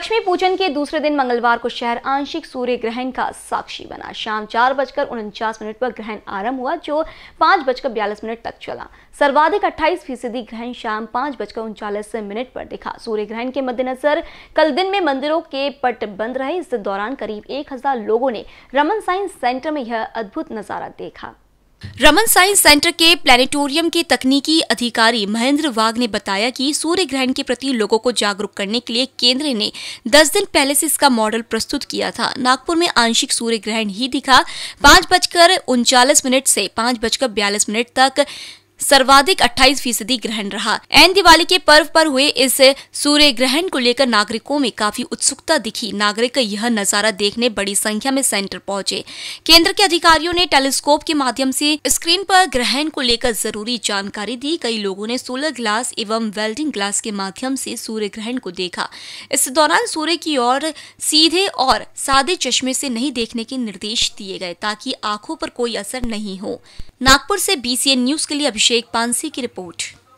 लक्ष्मी पूजन के दूसरे दिन मंगलवार को शहर आंशिक सूर्य ग्रहण का साक्षी बना शाम चार बजकर उनचास मिनट पर ग्रहण आरंभ हुआ जो पांच बजकर बयालीस मिनट तक चला सर्वाधिक 28 फीसदी ग्रहण शाम पांच बजकर उनचालीस मिनट पर दिखा सूर्य ग्रहण के मद्देनजर कल दिन में मंदिरों के पट बंद रहे इस दौरान करीब एक लोगों ने रमन साइंस सेंटर में यह अद्भुत नजारा देखा रमन साइंस सेंटर के प्लेनेटोरियम के तकनीकी अधिकारी महेंद्र वाघ ने बताया कि सूर्य ग्रहण के प्रति लोगों को जागरूक करने के लिए केंद्र ने 10 दिन पहले से इसका मॉडल प्रस्तुत किया था नागपुर में आंशिक सूर्य ग्रहण ही दिखा पाँच बजकर उनचालीस मिनट से पाँच बजकर बयालीस मिनट तक सर्वाधिक 28 फीसदी ग्रहण रहा एन दिवाली के पर्व पर हुए इस सूर्य ग्रहण को लेकर नागरिकों में काफी उत्सुकता दिखी नागरिक यह नजारा देखने बड़ी संख्या में सेंटर पहुंचे केंद्र के अधिकारियों ने टेलीस्कोप के माध्यम से स्क्रीन पर ग्रहण को लेकर जरूरी जानकारी दी कई लोगों ने सोलर ग्लास एवं वेल्डिंग ग्लास के माध्यम से सूर्य ग्रहण को देखा इस दौरान सूर्य की ओर सीधे और सादे चश्मे से नहीं देखने के निर्देश दिए गए ताकि आंखों पर कोई असर नहीं हो नागपुर से बीसीएन न्यूज के लिए अभिषेक शेख पानसी की रिपोर्ट